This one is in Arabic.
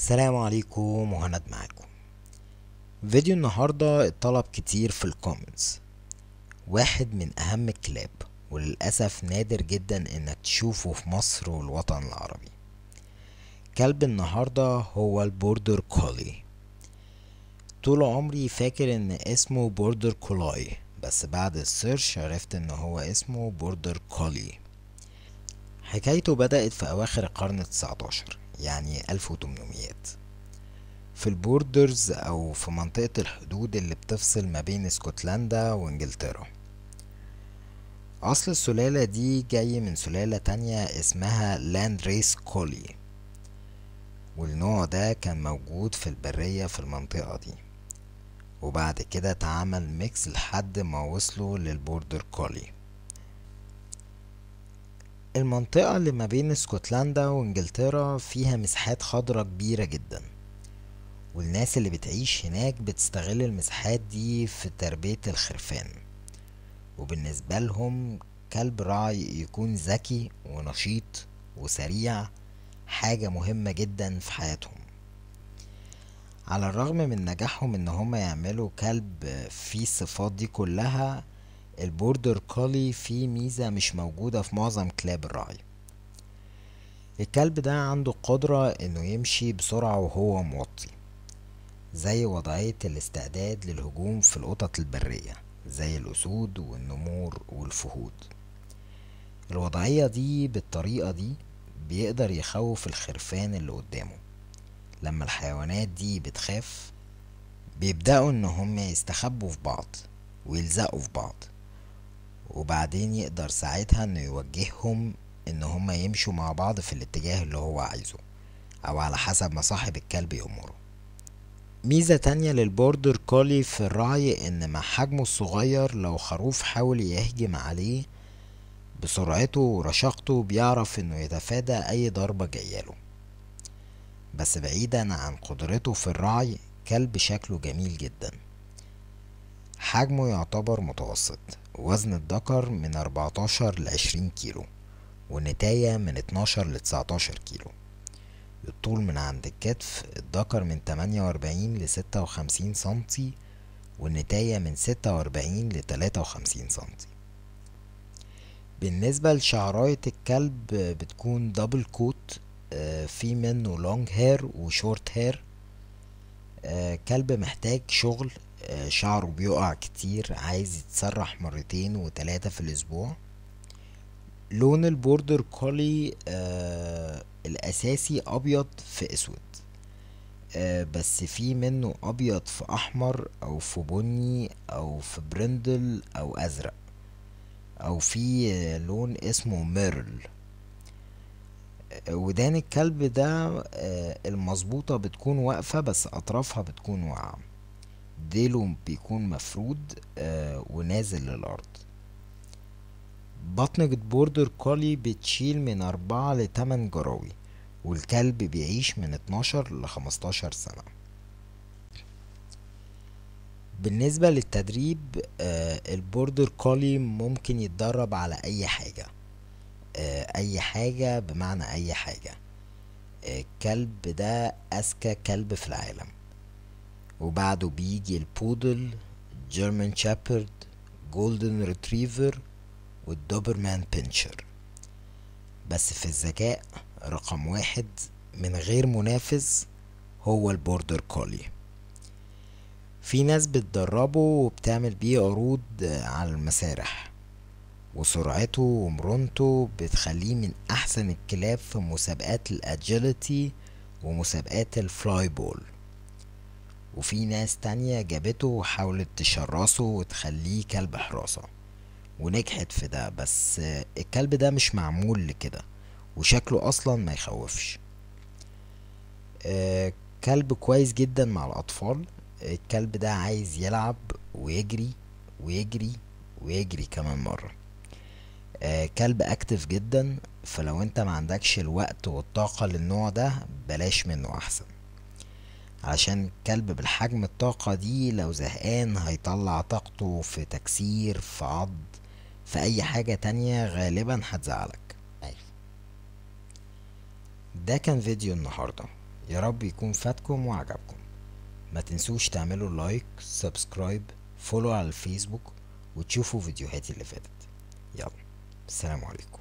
السلام عليكم وهند معاكم فيديو النهاردة اتطلب كتير في الكومنتس واحد من اهم الكلاب وللأسف نادر جدا انك تشوفه في مصر والوطن العربي كلب النهاردة هو البوردر كولي طول عمري فاكر ان اسمه بوردر كولاي بس بعد السيرش عرفت ان هو اسمه بوردر كولي حكايته بدأت في اواخر القرن التسعتاشر يعني 1800 في البوردرز أو في منطقة الحدود اللي بتفصل ما بين اسكتلندا وانجلترا أصل السلالة دي جاي من سلالة تانية اسمها لاند ريس كولي والنوع ده كان موجود في البرية في المنطقة دي وبعد كده اتعمل ميكس لحد ما وصلوا للبوردر كولي المنطقة اللي ما بين اسكتلندا وانجلترا فيها مساحات خضراء كبيرة جدا والناس اللي بتعيش هناك بتستغل المساحات دي في تربية الخرفان وبالنسبة لهم كلب راعي يكون ذكي ونشيط وسريع حاجة مهمة جدا في حياتهم على الرغم من نجاحهم ان هما يعملوا كلب فيه الصفات دي كلها البوردر كولي فيه ميزة مش موجودة في معظم كلاب الرعي الكلب ده عنده قدرة انه يمشي بسرعة وهو موطي زي وضعية الاستعداد للهجوم في القطط البرية زي الأسود والنمور والفهود الوضعية دي بالطريقة دي بيقدر يخوف الخرفان اللي قدامه لما الحيوانات دي بتخاف بيبدأوا إن هم يستخبوا في بعض ويلزقوا في بعض وبعدين يقدر ساعتها انه يوجههم ان هما يمشوا مع بعض في الاتجاه اللي هو عايزه او على حسب ما صاحب الكلب يأمره ميزة تانية للبوردر كولي في الرعي ان مع حجمه الصغير لو خروف حاول يهجم عليه بسرعته ورشاقته بيعرف انه يتفادى اي ضربة جايله بس بعيدا عن قدرته في الرعي كلب شكله جميل جداً حجمه يعتبر متوسط وزن الذكر من 14 ل 20 كيلو والنتاية من 12 ل 19 كيلو الطول من عند الكتف الذكر من 48 ل 56 سنتي والنتاية من 46 ل 53 سنتي بالنسبة لشعراية الكلب بتكون دبل كوت آه، في منه لونج هير وشورت هير كلب محتاج شغل شعره بيقع كتير عايز يتسرح مرتين وتلاتة في الأسبوع لون البوردر كولي آه الأساسي أبيض في أسود آه بس في منه أبيض في أحمر أو في بني أو في برندل أو أزرق أو في آه، لون اسمه ميرل آه، ودان الكلب ده آه، المظبوطة بتكون واقفة بس أطرافها بتكون واقعة ديله بيكون مفرود آه ونازل للأرض بطنة بوردر كولي بتشيل من أربعة لتمن جراوي والكلب بيعيش من اتناشر لخمستاشر سنة بالنسبة للتدريب آه البوردر كولي ممكن يتدرب على أي حاجة آه أي حاجة بمعنى أي حاجة آه، الكلب ده أذكى كلب في العالم وبعده بيجي البودل جيرمان شابرد جولدن ريتريفر والدوبرمان بينشر بس في الذكاء رقم واحد من غير منافس هو البوردر كولي في ناس بتدربه وبتعمل بيه عروض على المسارح وسرعته ومرونته بتخليه من أحسن الكلاب في مسابقات الأجيلتي ومسابقات الفلاي بول وفي ناس تانية جابته وحاولت تشرسه وتخليه كلب حراسة ونجحت في ده بس الكلب ده مش معمول لكده وشكله أصلا ما يخوفش آه، كلب كويس جدا مع الأطفال الكلب ده عايز يلعب ويجري ويجري ويجري كمان مرة آه، كلب اكتف جدا فلو انت ما عندكش الوقت والطاقة للنوع ده بلاش منه احسن علشان الكلب بالحجم الطاقة دي لو زهقان هيطلع طاقته في تكسير في عض في أي حاجة تانية غالبا هتزعلك ده كان فيديو النهاردة يا رب يكون فاتكم وعجبكم ما تنسوش تعملوا لايك سبسكرايب فولو على الفيسبوك وتشوفوا فيديوهاتي اللي فاتت يلا السلام عليكم